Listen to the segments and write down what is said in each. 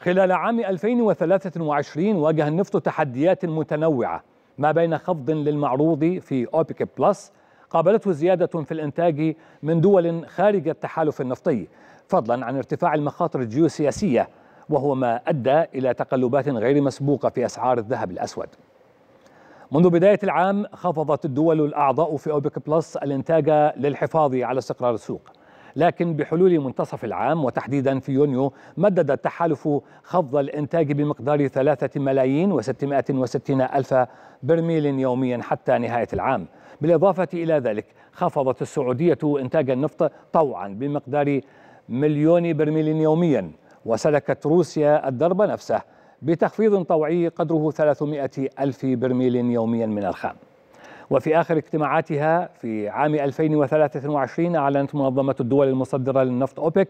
خلال عام 2023 واجه النفط تحديات متنوعة ما بين خفض للمعروض في أوبك بلس قابلته زيادة في الإنتاج من دول خارج التحالف النفطي فضلا عن ارتفاع المخاطر الجيوسياسية وهو ما أدى إلى تقلبات غير مسبوقة في أسعار الذهب الأسود منذ بداية العام خفضت الدول الأعضاء في أوبك بلس الإنتاج للحفاظ على استقرار السوق لكن بحلول منتصف العام وتحديدا في يونيو مدد التحالف خفض الإنتاج بمقدار 3 ملايين و660 ألف برميل يوميا حتى نهاية العام بالإضافة إلى ذلك خفضت السعودية إنتاج النفط طوعا بمقدار مليون برميل يوميا وسلكت روسيا الدرب نفسه بتخفيض طوعي قدره 300 ألف برميل يوميا من الخام وفي آخر اجتماعاتها في عام 2023 أعلنت منظمة الدول المصدرة للنفط أوبك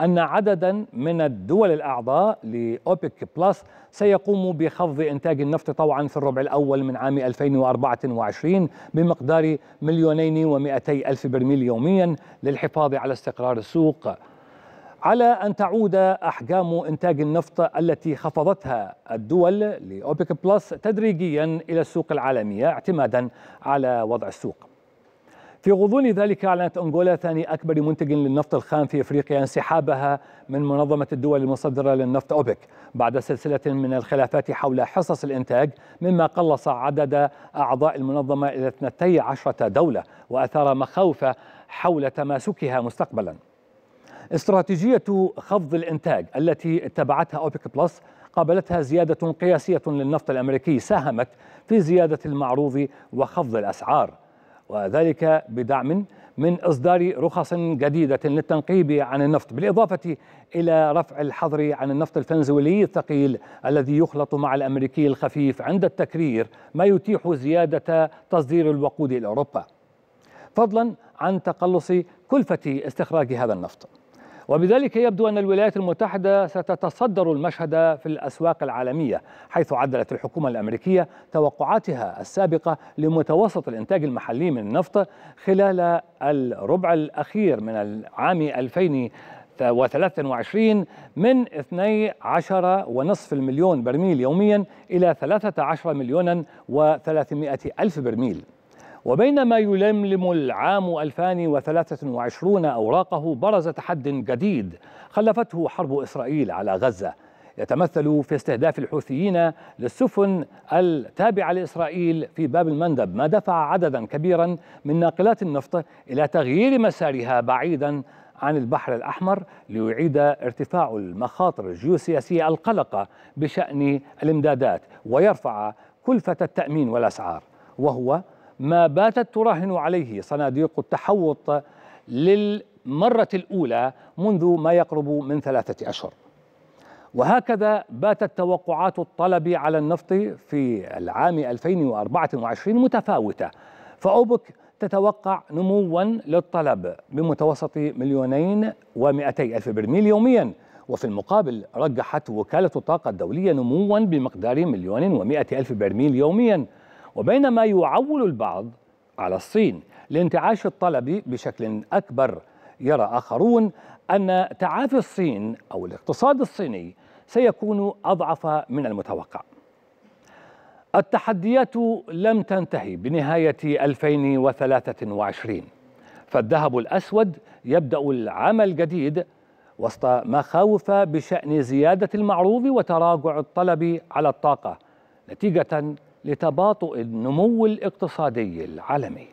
أن عددا من الدول الأعضاء لأوبك بلس سيقوم بخفض إنتاج النفط طوعا في الربع الأول من عام 2024 بمقدار مليونين ومئتي ألف برميل يوميا للحفاظ على استقرار السوق على أن تعود أحجام إنتاج النفط التي خفضتها الدول لأوبك بلس تدريجيا إلى السوق العالمية اعتمادا على وضع السوق في غضون ذلك أعلنت أنغولا ثاني أكبر منتج للنفط الخام في إفريقيا انسحابها من منظمة الدول المصدرة للنفط أوبك بعد سلسلة من الخلافات حول حصص الإنتاج مما قلص عدد أعضاء المنظمة إلى 12 دولة وأثار مخاوف حول تماسكها مستقبلاً استراتيجية خفض الإنتاج التي اتبعتها أوبك بلس قابلتها زيادة قياسية للنفط الأمريكي ساهمت في زيادة المعروض وخفض الأسعار وذلك بدعم من إصدار رخص جديدة للتنقيب عن النفط بالإضافة إلى رفع الحظر عن النفط الفنزويلي الثقيل الذي يخلط مع الأمريكي الخفيف عند التكرير ما يتيح زيادة تصدير الوقود إلى أوروبا فضلا عن تقلص كلفة استخراج هذا النفط وبذلك يبدو أن الولايات المتحدة ستتصدر المشهد في الأسواق العالمية حيث عدلت الحكومة الأمريكية توقعاتها السابقة لمتوسط الإنتاج المحلي من النفط خلال الربع الأخير من العام 2023 من 12.5 المليون برميل يوميا إلى 13 مليونا و300 ألف برميل وبينما يلملم العام 2023 أوراقه برز تحد جديد خلفته حرب إسرائيل على غزة يتمثل في استهداف الحوثيين للسفن التابعة لإسرائيل في باب المندب ما دفع عددا كبيرا من ناقلات النفط إلى تغيير مسارها بعيدا عن البحر الأحمر ليعيد ارتفاع المخاطر الجيوسياسية القلقة بشأن الإمدادات ويرفع كلفة التأمين والأسعار وهو ما باتت تراهن عليه صناديق التحوط للمرة الأولى منذ ما يقرب من ثلاثة أشهر وهكذا باتت توقعات الطلب على النفط في العام 2024 متفاوتة فأوبك تتوقع نموا للطلب بمتوسط مليونين و ألف برميل يومياً وفي المقابل رجحت وكالة الطاقة الدولية نموا بمقدار مليون ومئة ألف برميل يوميا وبينما يعول البعض على الصين لانتعاش الطلب بشكل أكبر يرى آخرون أن تعافي الصين أو الاقتصاد الصيني سيكون أضعف من المتوقع التحديات لم تنتهي بنهاية 2023 فالذهب الأسود يبدأ العام الجديد وسط مخاوف بشأن زيادة المعروض وتراجع الطلب على الطاقة نتيجة لتباطؤ النمو الاقتصادي العالمي